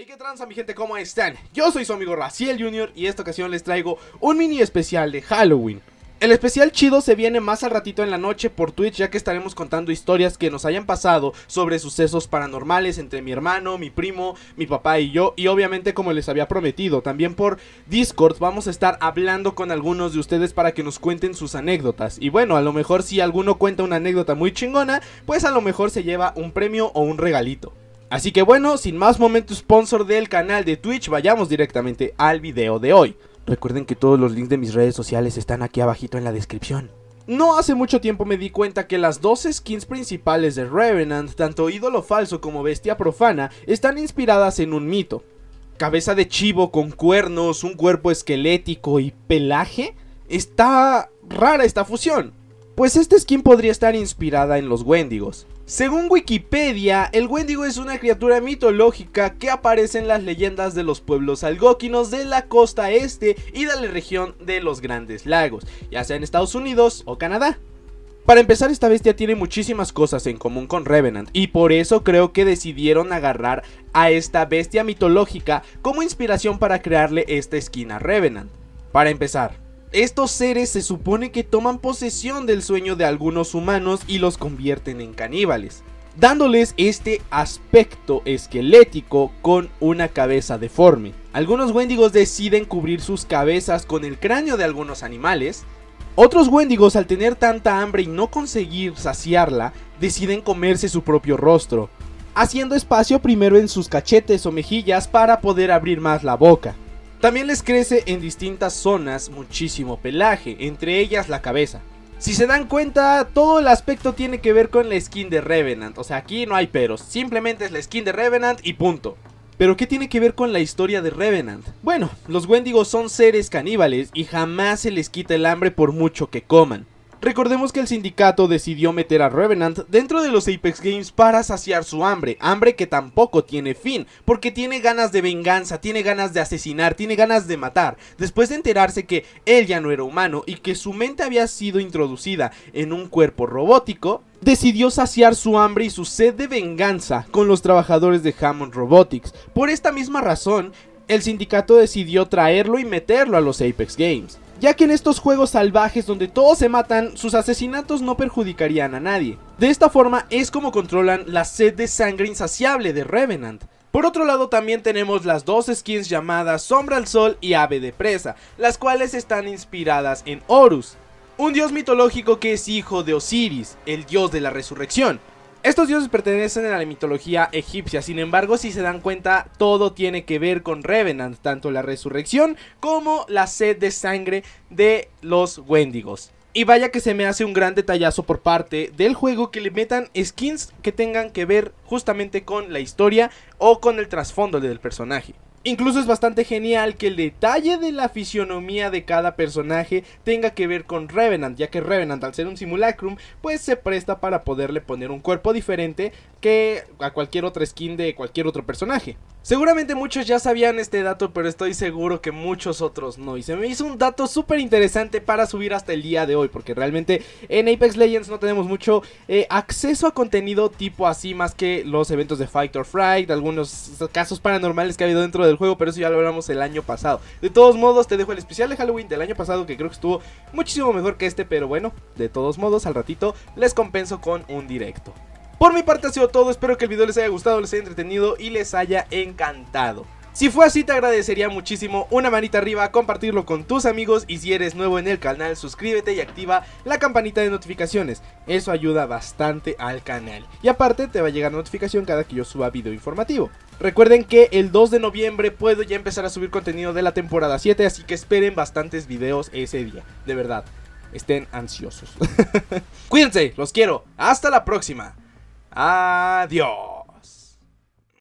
Hey, qué tranza mi gente, ¿cómo están? Yo soy su amigo Raciel Jr. y esta ocasión les traigo un mini especial de Halloween. El especial chido se viene más al ratito en la noche por Twitch ya que estaremos contando historias que nos hayan pasado sobre sucesos paranormales entre mi hermano, mi primo, mi papá y yo y obviamente como les había prometido, también por Discord vamos a estar hablando con algunos de ustedes para que nos cuenten sus anécdotas y bueno, a lo mejor si alguno cuenta una anécdota muy chingona, pues a lo mejor se lleva un premio o un regalito. Así que bueno, sin más momento sponsor del canal de Twitch, vayamos directamente al video de hoy. Recuerden que todos los links de mis redes sociales están aquí abajito en la descripción. No hace mucho tiempo me di cuenta que las dos skins principales de Revenant, tanto ídolo falso como bestia profana, están inspiradas en un mito. Cabeza de chivo con cuernos, un cuerpo esquelético y pelaje. Está rara esta fusión. Pues esta skin podría estar inspirada en los Wendigos. Según Wikipedia, el Wendigo es una criatura mitológica que aparece en las leyendas de los pueblos algóquinos de la costa este y de la región de los Grandes Lagos, ya sea en Estados Unidos o Canadá. Para empezar, esta bestia tiene muchísimas cosas en común con Revenant y por eso creo que decidieron agarrar a esta bestia mitológica como inspiración para crearle esta esquina Revenant. Para empezar, estos seres se supone que toman posesión del sueño de algunos humanos y los convierten en caníbales, dándoles este aspecto esquelético con una cabeza deforme. Algunos wendigos deciden cubrir sus cabezas con el cráneo de algunos animales, otros wendigos al tener tanta hambre y no conseguir saciarla, deciden comerse su propio rostro, haciendo espacio primero en sus cachetes o mejillas para poder abrir más la boca. También les crece en distintas zonas muchísimo pelaje, entre ellas la cabeza. Si se dan cuenta, todo el aspecto tiene que ver con la skin de Revenant, o sea, aquí no hay peros, simplemente es la skin de Revenant y punto. Pero ¿qué tiene que ver con la historia de Revenant? Bueno, los Wendigos son seres caníbales y jamás se les quita el hambre por mucho que coman. Recordemos que el sindicato decidió meter a Revenant dentro de los Apex Games para saciar su hambre, hambre que tampoco tiene fin, porque tiene ganas de venganza, tiene ganas de asesinar, tiene ganas de matar. Después de enterarse que él ya no era humano y que su mente había sido introducida en un cuerpo robótico, decidió saciar su hambre y su sed de venganza con los trabajadores de Hammond Robotics. Por esta misma razón, el sindicato decidió traerlo y meterlo a los Apex Games ya que en estos juegos salvajes donde todos se matan, sus asesinatos no perjudicarían a nadie. De esta forma es como controlan la sed de sangre insaciable de Revenant. Por otro lado también tenemos las dos skins llamadas Sombra al Sol y Ave de Presa, las cuales están inspiradas en Horus, un dios mitológico que es hijo de Osiris, el dios de la resurrección. Estos dioses pertenecen a la mitología egipcia, sin embargo, si se dan cuenta, todo tiene que ver con Revenant, tanto la resurrección como la sed de sangre de los Wendigos. Y vaya que se me hace un gran detallazo por parte del juego que le metan skins que tengan que ver justamente con la historia o con el trasfondo del personaje. Incluso es bastante genial que el detalle de la fisionomía de cada personaje tenga que ver con Revenant, ya que Revenant al ser un simulacrum, pues se presta para poderle poner un cuerpo diferente que a cualquier otra skin de cualquier otro personaje. Seguramente muchos ya sabían este dato, pero estoy seguro que muchos otros no. Y se me hizo un dato súper interesante para subir hasta el día de hoy, porque realmente en Apex Legends no tenemos mucho eh, acceso a contenido tipo así, más que los eventos de Fight or Fright, algunos casos paranormales que ha habido dentro del juego, pero eso ya lo hablamos el año pasado. De todos modos, te dejo el especial de Halloween del año pasado, que creo que estuvo muchísimo mejor que este, pero bueno, de todos modos, al ratito les compenso con un directo. Por mi parte ha sido todo, espero que el video les haya gustado, les haya entretenido y les haya encantado. Si fue así te agradecería muchísimo una manita arriba, compartirlo con tus amigos y si eres nuevo en el canal suscríbete y activa la campanita de notificaciones, eso ayuda bastante al canal. Y aparte te va a llegar notificación cada que yo suba video informativo. Recuerden que el 2 de noviembre puedo ya empezar a subir contenido de la temporada 7, así que esperen bastantes videos ese día, de verdad, estén ansiosos. Cuídense, los quiero, hasta la próxima. Adiós.